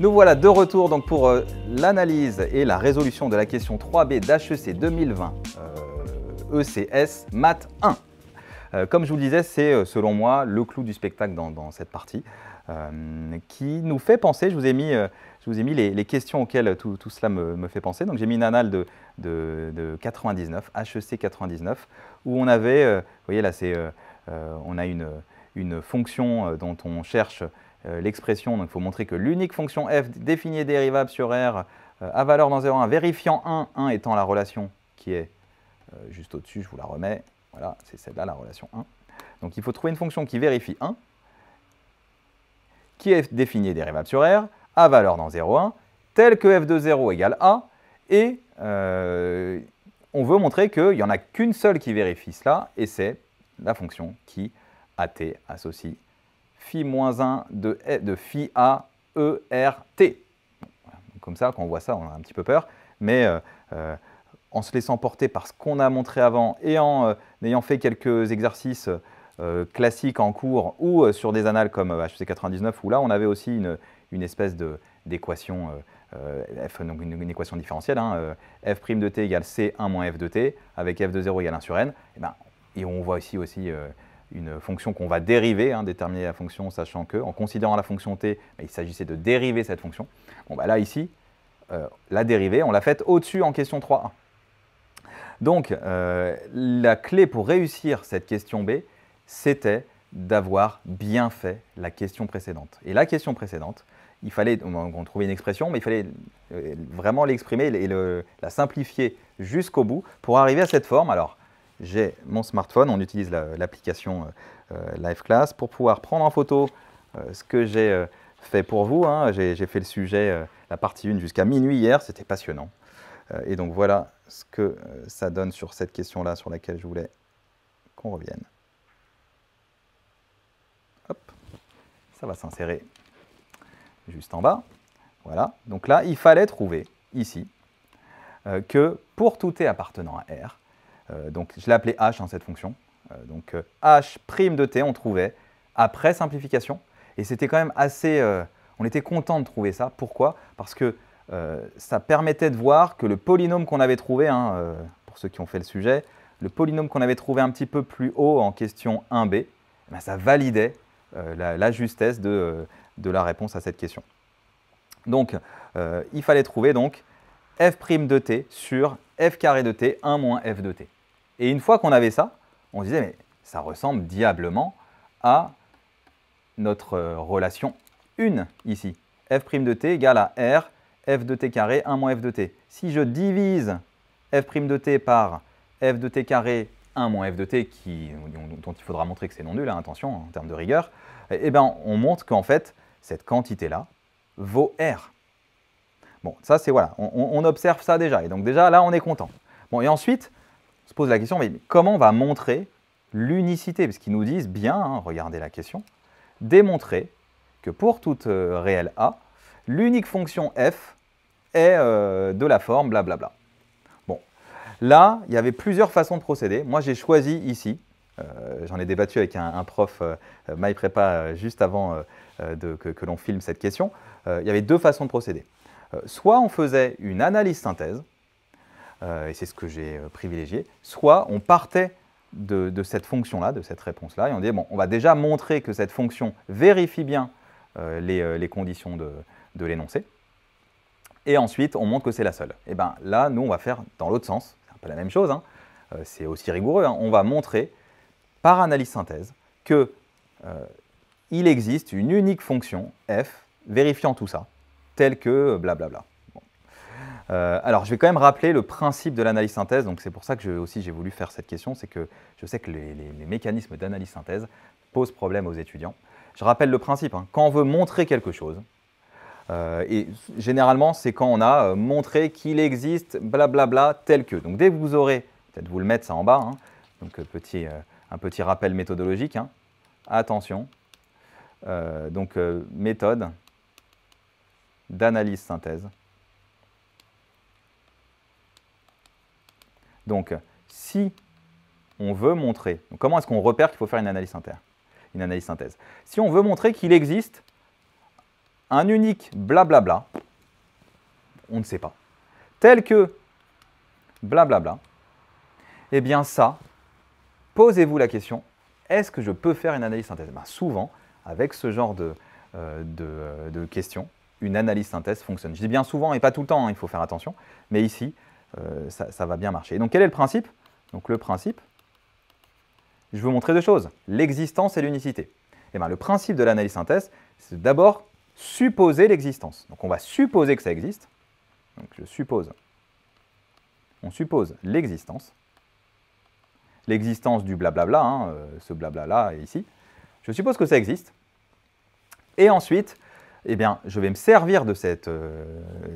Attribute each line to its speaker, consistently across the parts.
Speaker 1: Nous voilà de retour donc pour euh, l'analyse et la résolution de la question 3B d'HEC 2020 ECS Math 1. Euh, comme je vous le disais, c'est euh, selon moi le clou du spectacle dans, cette partie qui nous fait penser, je vous ai mis, je vous les, questions auxquelles tout, cela me, fait penser. Donc j'ai mis une annale de, 99, HEC 99, où on avait, vous voyez là, c'est, on a une, une fonction dont on cherche euh, l'expression. Donc il faut montrer que l'unique fonction f définie et dérivable sur R à euh, valeur dans 0,1, vérifiant 1, 1 étant la relation qui est euh, juste au-dessus, je vous la remets. Voilà, c'est celle-là, la relation 1. Donc il faut trouver une fonction qui vérifie 1, qui est définie et dérivable sur R, à valeur dans 0,1, telle que f de 0 égale A, et on veut montrer qu'il n'y en a qu'une seule qui vérifie cela, et c'est la fonction qui, at t, associe phi moins 1 de, de phi a e r t. comme ça, quand on voit ça, on a un petit peu peur, mais euh, euh, en se laissant porter par ce qu'on a montré avant et en euh, ayant fait quelques exercices classiques en cours ou sur des annales comme HC99, où là, on avait aussi une, espèce d'équation f, donc une, équation différentielle, hein, f' de t égale c1 moins f de t, avec f de 0 égale 1 sur n, et, eh ben, et on voit ici aussi une fonction qu'on va dériver, hein, déterminer la fonction, sachant que, en considérant la fonction t, bah, il s'agissait de dériver cette fonction. Bon, bah là, ici, euh, la dérivée, on l'a faite au-dessus en question 3a. Donc, euh, la clé pour réussir cette question B, c'était d'avoir bien fait la question précédente. Et la question précédente, il fallait, on, trouvait une expression, mais il fallait euh, vraiment l'exprimer et la simplifier jusqu'au bout pour arriver à cette forme. Alors, j'ai mon smartphone, on utilise l'application euh, euh, Live Class pour pouvoir prendre en photo euh, ce que j'ai fait pour vous. Hein, j'ai fait le sujet, la partie 1 jusqu'à minuit hier, c'était passionnant. et donc voilà ce que ça donne sur cette question-là sur laquelle je voulais qu'on revienne. Hop, ça va s'insérer juste en bas. Voilà, donc là, il fallait trouver ici que pour tout est appartenant à R, euh, donc je l'ai appelé h, en hein, cette fonction. Euh, donc euh, h prime de t, on trouvait, après simplification. Et c'était quand même assez... on était content de trouver ça. Pourquoi Parce que ça permettait de voir que le polynôme qu'on avait trouvé, hein, pour ceux qui ont fait le sujet, le polynôme qu'on avait trouvé un petit peu plus haut en question 1b, eh ben, ça validait la, justesse de, la réponse à cette question. Donc, il fallait trouver donc f' de t sur f carré de t, 1 moins f de t. Et une fois qu'on avait ça, on se disait, mais ça ressemble diablement à notre euh, relation 1 ici. f' de t égale à r, f de t carré 1 moins f de t. Si je divise f' de t par f de t carré 1 moins f de t, dont il faudra montrer que c'est non nul, hein, attention, en termes de rigueur, eh, eh bien, on montre qu'en fait, cette quantité-là vaut r. Bon, ça c'est voilà, on, on, observe ça déjà, et donc déjà là on est content. Bon, et ensuite, se pose la question, mais comment on va montrer l'unicité Parce qu'ils nous disent bien, hein, regardez la question, démontrer que pour toute euh, réelle A, l'unique fonction f est euh, de la forme blablabla. Bon, là, il y avait plusieurs façons de procéder. Moi, j'ai choisi ici, euh, j'en ai débattu avec un, prof MyPrepa juste avant que l'on filme cette question, il y avait deux façons de procéder. soit on faisait une analyse synthèse, euh, et c'est ce que j'ai euh, privilégié, soit on partait de, cette fonction-là, de cette réponse-là, et on disait, bon, on va déjà montrer que cette fonction vérifie bien euh, les, conditions de, l'énoncé, et ensuite on montre que c'est la seule. Et eh bien là, nous, on va faire dans l'autre sens, c'est un peu la même chose, hein. c'est aussi rigoureux, hein. on va montrer par analyse-synthèse que il existe une unique fonction f vérifiant tout ça, telle que blablabla. Euh, alors, je vais quand même rappeler le principe de l'analyse-synthèse. Donc, c'est pour ça que j'ai aussi j'ai voulu faire cette question, c'est que je sais que les, mécanismes d'analyse-synthèse posent problème aux étudiants. Je rappelle le principe. Hein. Quand on veut montrer quelque chose, euh, et généralement, c'est quand on a euh, montré qu'il existe blablabla bla bla, tel que. Donc, dès que vous aurez, peut-être vous le mettre ça en bas, hein, donc un petit rappel méthodologique. Hein. Attention. donc, méthode d'analyse-synthèse Donc, si on veut montrer, comment est-ce qu'on repère qu'il faut faire une analyse synthèse, Si on veut montrer qu'il existe un unique blablabla, on ne sait pas, tel que blablabla, bla eh bien ça, posez-vous la question, est-ce que je peux faire une analyse synthèse ben, Souvent, avec ce genre euh, de, questions, une analyse synthèse fonctionne. Je dis bien souvent et pas tout le temps, hein, il faut faire attention, mais ici, euh, ça, va bien marcher. donc quel est le principe Donc le principe, je veux montrer deux choses, l'existence et l'unicité. Et eh bien, le principe de l'analyse synthèse, c'est d'abord supposer l'existence. Donc on va supposer que ça existe. Donc je suppose. On suppose l'existence. L'existence du blablabla, hein, euh, ce blabla-là ici. Je suppose que ça existe. Et ensuite, eh bien, je vais me servir euh,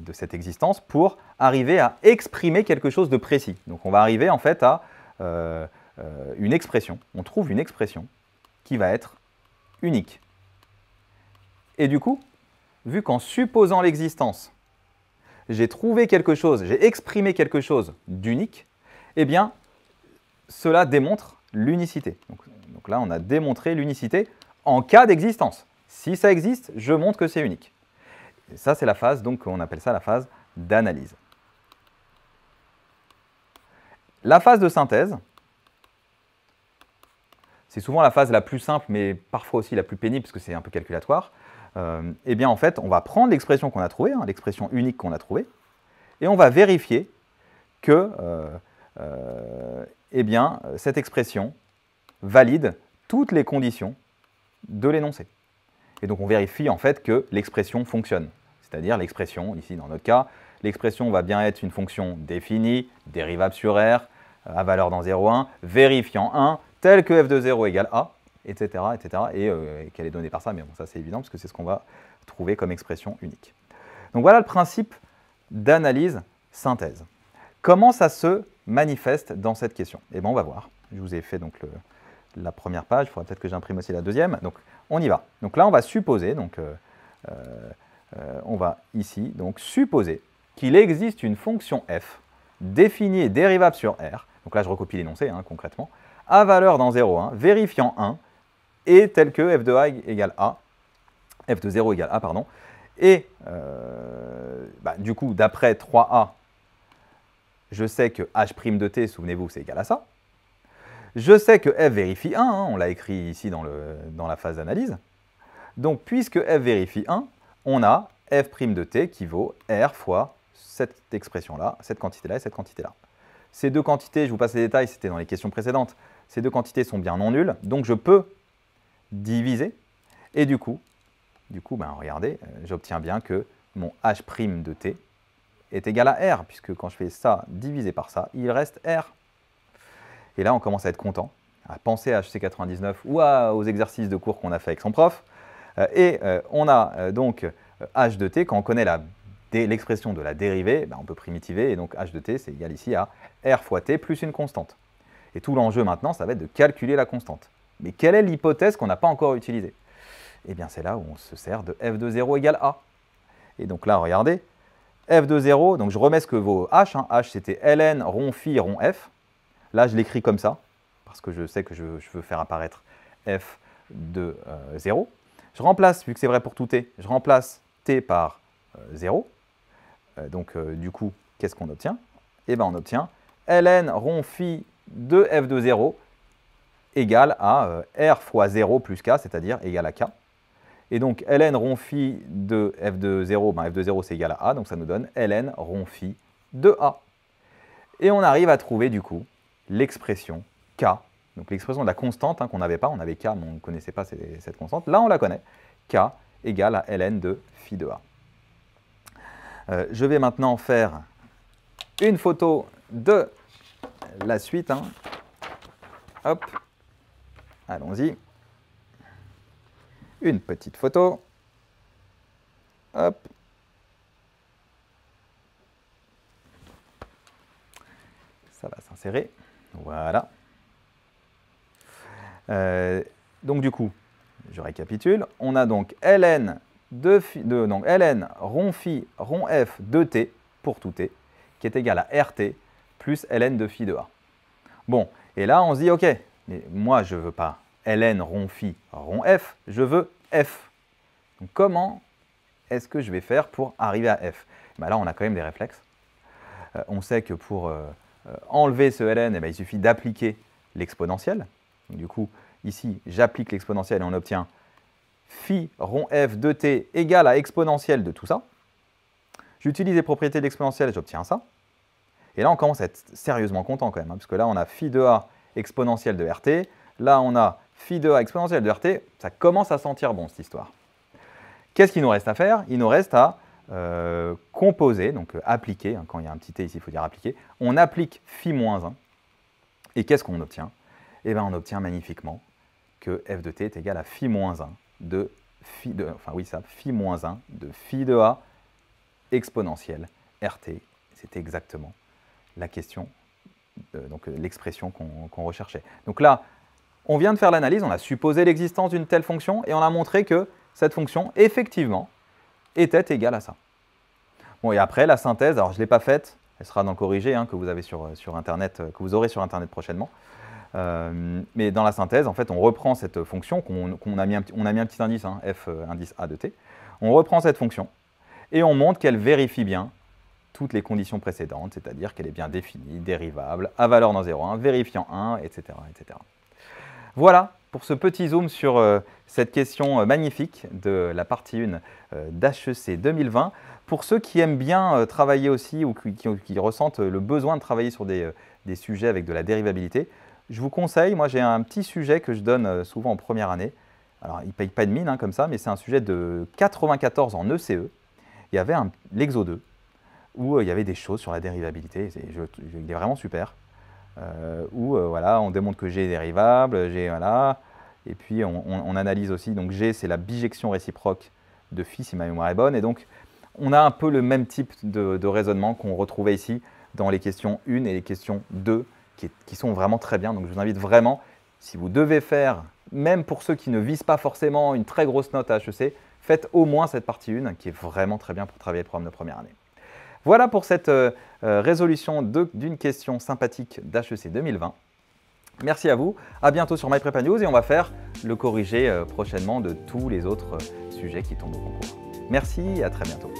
Speaker 1: de cette, existence pour arriver à exprimer quelque chose de précis. Donc on va arriver en fait à euh, euh, une expression. On trouve une expression qui va être unique. Et du coup, vu qu'en supposant l'existence, j'ai trouvé quelque chose, j'ai exprimé quelque chose d'unique, eh bien, cela démontre l'unicité. donc là, on a démontré l'unicité en cas d'existence. Si ça existe, je montre que c'est unique. ça, c'est la phase, donc on appelle ça la phase d'analyse. La phase de synthèse, c'est souvent la phase la plus simple, mais parfois aussi la plus pénible, parce que c'est un peu calculatoire. Euh, eh bien, en fait, on va prendre l'expression qu'on a trouvée, hein, l'expression unique qu'on a trouvée, et on va vérifier que euh, euh, eh bien, cette expression valide toutes les conditions de l'énoncé. Et donc on vérifie en fait que l'expression fonctionne. C'est-à-dire l'expression, ici dans notre cas, l'expression va bien être une fonction définie, dérivable sur R, à valeur dans 0,1, vérifiant 1, tel que f de 0 égale A, etc. etc. Euh, et qu'elle est donnée par ça, mais bon, ça c'est évident, parce que c'est ce qu'on va trouver comme expression unique. Donc voilà le principe d'analyse-synthèse. Comment ça se manifeste dans cette question Eh bien, on va voir. Je vous ai fait donc le, la première page, il faudra peut-être que j'imprime aussi la deuxième. Donc on y va. Donc là, on va supposer, donc euh, euh, euh, on va ici, donc supposer qu'il existe une fonction f définie et dérivable sur r, donc là je recopie l'énoncé hein, concrètement, à valeur dans 0, hein, vérifiant 1, et tel que f de a égale f de 0 égale a, pardon, et bah, du coup, d'après 3a, je sais que h' de t, souvenez-vous, c'est égal à ça, je sais que f vérifie 1, hein, on l'a écrit ici dans, la phase d'analyse. Donc puisque f vérifie 1, on a f' de t qui vaut r fois cette expression-là, cette quantité-là et cette quantité-là. Ces deux quantités, je vous passe les détails, c'était dans les questions précédentes, ces deux quantités sont bien non nulles, donc je peux diviser, et du coup, du coup ben, regardez, euh, j'obtiens bien que mon h' de t est égal à r, puisque quand je fais ça divisé par ça, il reste r. Et là, on commence à être content, à penser à HC99 ou aux exercices de cours qu'on a fait avec son prof. Euh, et euh, on a euh, donc h de t, quand on connaît l'expression de la dérivée, ben, on peut primitiver, et donc h de t, c'est égal ici à r fois t plus une constante. Et tout l'enjeu maintenant, ça va être de calculer la constante. Mais quelle est l'hypothèse qu'on n'a pas encore utilisée Eh bien, c'est là où on se sert de f de 0 égale a. Et donc là, regardez, f de 0, donc je remets ce que vaut h, hein. h c'était ln rond phi rond f, Là, je l'écris comme ça, parce que je sais que je, veux faire apparaître f de 0. Euh, je remplace, vu que c'est vrai pour tout t, je remplace t par 0. Euh, euh, donc, du coup, qu'est-ce qu'on obtient Eh bien, on obtient ln rond phi de f de 0 égale à r fois 0 plus k, c'est-à-dire égale à k. Et donc, ln rond phi de f de 0, ben, f de 0 c'est égal à a, donc ça nous donne ln rond phi de a. Et on arrive à trouver du coup l'expression K, donc l'expression de la constante hein, qu'on n'avait pas, on avait K, mais on ne connaissait pas cette, constante. Là, on la connaît. K égale à ln de phi de A. Euh, je vais maintenant faire une photo de la suite. Hein. Hop, allons-y. Une petite photo. Hop. Ça va s'insérer. Voilà. Euh, donc du coup, je récapitule. On a donc ln, de, de, donc ln rond phi rond f de t pour tout t, qui est égal à rt plus ln de phi de a. Bon, et là on se dit, ok, mais moi je ne veux pas ln rond phi rond f, je veux f. Donc comment est-ce que je vais faire pour arriver à f bah Là on a quand même des réflexes. Euh, on sait que pour... Euh, euh, enlever ce ln, eh ben, il suffit d'appliquer l'exponentielle. Du coup, ici, j'applique l'exponentielle et on obtient phi rond f de t égale à exponentielle de tout ça. J'utilise les propriétés de l'exponentielle, j'obtiens ça. Et là, on commence à être sérieusement content quand même, hein, parce que là, on a phi de a exponentielle de rt. Là, on a phi de a exponentielle de rt. Ça commence à sentir bon, cette histoire. Qu'est-ce qu'il nous reste à faire Il nous reste à euh, composé, donc euh, appliqué, hein, quand il y a un petit t ici, il faut dire appliqué, on applique phi-1, moins et qu'est-ce qu'on obtient Eh bien, on obtient magnifiquement que f de t est égal à phi-1 de phi de, enfin oui, ça, phi-1 de phi de a exponentielle rt. C'est exactement la question, euh, donc l'expression qu'on recherchait. Donc là, on vient de faire l'analyse, on a supposé l'existence d'une telle fonction, et on a montré que cette fonction, effectivement, était égal à ça. Bon, et après, la synthèse, alors je ne l'ai pas faite, elle sera dans corrigée, corrigé, hein, que, vous avez sur, euh, sur Internet, euh, que vous aurez sur Internet prochainement. Euh, mais dans la synthèse, en fait, on reprend cette fonction qu'on a, mis on a mis un petit indice, hein, f indice a de t. On reprend cette fonction et on montre qu'elle vérifie bien toutes les conditions précédentes, c'est-à-dire qu'elle est bien définie, dérivable, à valeur dans 0,1, vérifiant 1, etc., etc. Voilà pour ce petit zoom sur euh, cette question euh, magnifique de la partie 1 d'HEC 2020. Pour ceux qui aiment bien euh, travailler aussi ou qui, ressentent le besoin de travailler sur des, sujets avec de la dérivabilité, je vous conseille, moi j'ai un petit sujet que je donne souvent en première année. Alors il ne paye pas de mine hein, comme ça, mais c'est un sujet de 94 en ECE. E. Il y avait l'Exo 2 où il y avait des choses sur la dérivabilité. il est vraiment super. Euh, où euh, voilà, on démontre que G est dérivable, G et puis on, analyse aussi, donc G c'est la bijection réciproque de phi si ma mémoire est bonne, et donc on a un peu le même type de, raisonnement qu'on retrouvait ici dans les questions 1 et les questions 2, qui, sont vraiment très bien, donc je vous invite vraiment, si vous devez faire, même pour ceux qui ne visent pas forcément une très grosse note à HEC, faites au moins cette partie 1 qui est vraiment très bien pour travailler le programme de première année. Voilà pour cette euh, euh, résolution d'une question sympathique d'HEC 2020. Merci à vous, à bientôt sur MyPrepa News et on va faire le corrigé euh, prochainement de tous les autres sujets qui tombent au concours. Merci et à très bientôt.